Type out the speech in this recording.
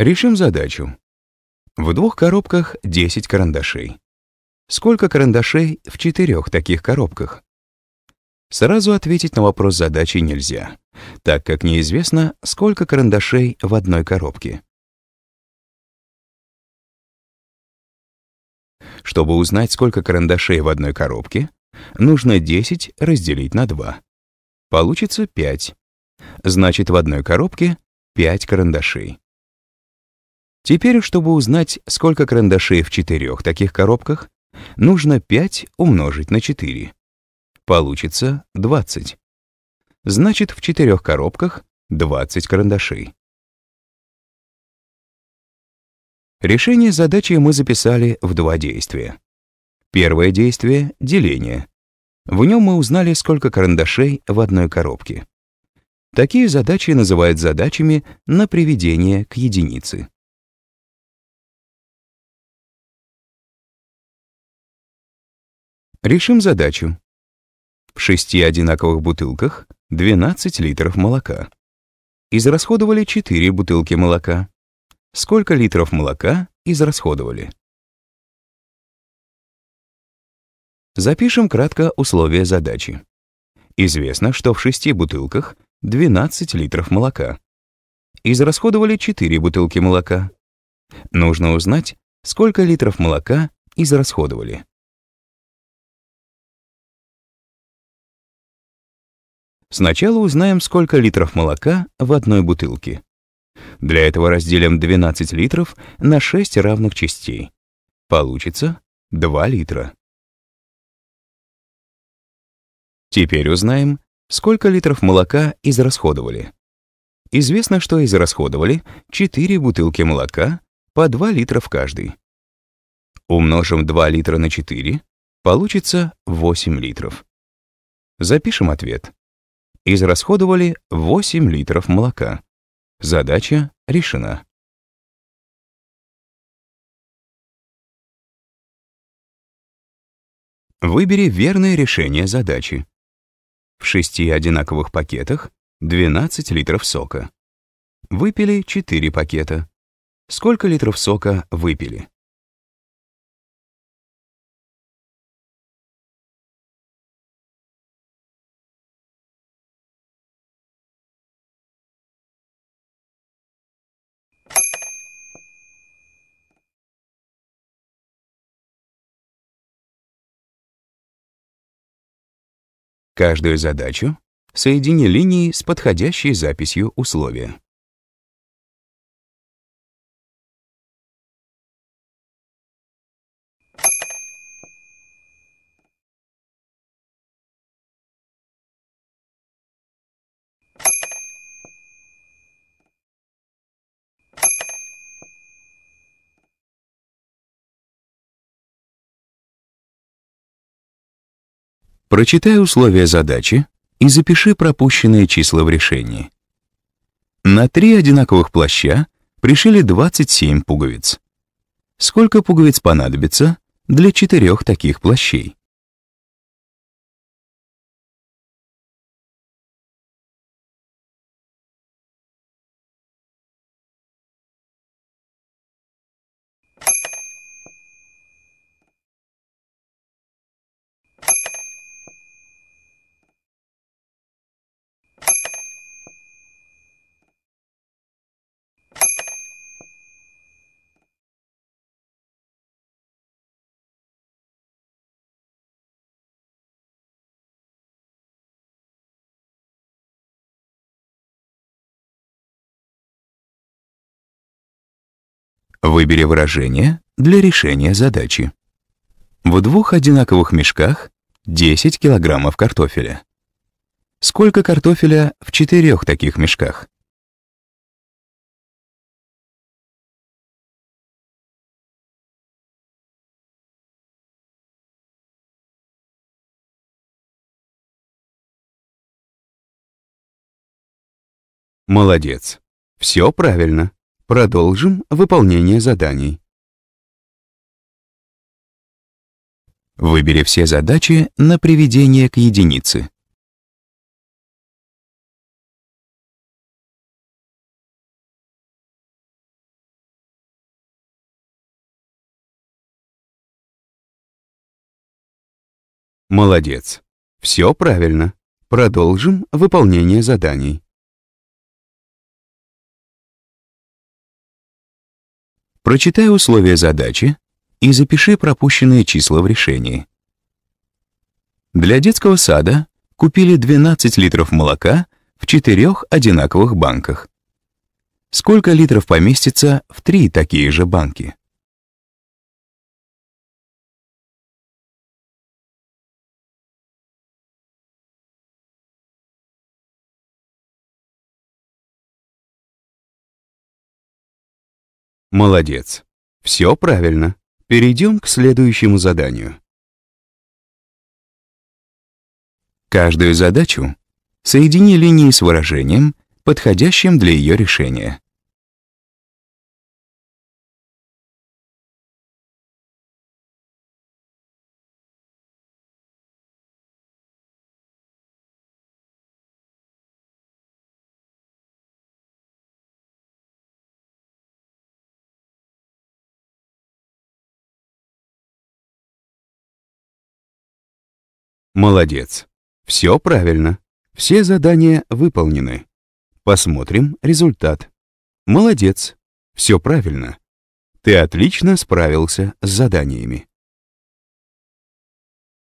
Решим задачу. В двух коробках 10 карандашей. Сколько карандашей в четырех таких коробках? Сразу ответить на вопрос задачи нельзя, так как неизвестно, сколько карандашей в одной коробке. Чтобы узнать, сколько карандашей в одной коробке, нужно 10 разделить на 2. Получится 5. Значит, в одной коробке 5 карандашей. Теперь, чтобы узнать, сколько карандашей в четырех таких коробках, нужно 5 умножить на 4. Получится 20. Значит, в четырех коробках 20 карандашей. Решение задачи мы записали в два действия. Первое действие — деление. В нем мы узнали, сколько карандашей в одной коробке. Такие задачи называют задачами на приведение к единице. Решим задачу. В шести одинаковых бутылках 12 литров молока. Израсходовали 4 бутылки молока. Сколько литров молока израсходовали? Запишем кратко условия задачи. Известно, что в шести бутылках 12 литров молока. Израсходовали 4 бутылки молока. Нужно узнать, сколько литров молока израсходовали. Сначала узнаем, сколько литров молока в одной бутылке. Для этого разделим 12 литров на 6 равных частей. Получится 2 литра. Теперь узнаем, сколько литров молока израсходовали. Известно, что израсходовали 4 бутылки молока по 2 литра в каждой. Умножим 2 литра на 4, получится 8 литров. Запишем ответ израсходовали 8 литров молока. Задача решена. Выбери верное решение задачи. В шести одинаковых пакетах 12 литров сока. Выпили 4 пакета. Сколько литров сока выпили? Каждую задачу соедини линии с подходящей записью условия. Прочитай условия задачи и запиши пропущенные числа в решении. На три одинаковых плаща пришили 27 пуговиц. Сколько пуговиц понадобится для четырех таких плащей? Выбери выражение для решения задачи. В двух одинаковых мешках 10 килограммов картофеля. Сколько картофеля в четырех таких мешках? Молодец. Все правильно. Продолжим выполнение заданий. Выбери все задачи на приведение к единице. Молодец. Все правильно. Продолжим выполнение заданий. Прочитай условия задачи и запиши пропущенные числа в решении. Для детского сада купили 12 литров молока в четырех одинаковых банках. Сколько литров поместится в три такие же банки? Молодец. Все правильно. Перейдем к следующему заданию. Каждую задачу соедини линии с выражением, подходящим для ее решения. Молодец. Все правильно. Все задания выполнены. Посмотрим результат. Молодец. Все правильно. Ты отлично справился с заданиями.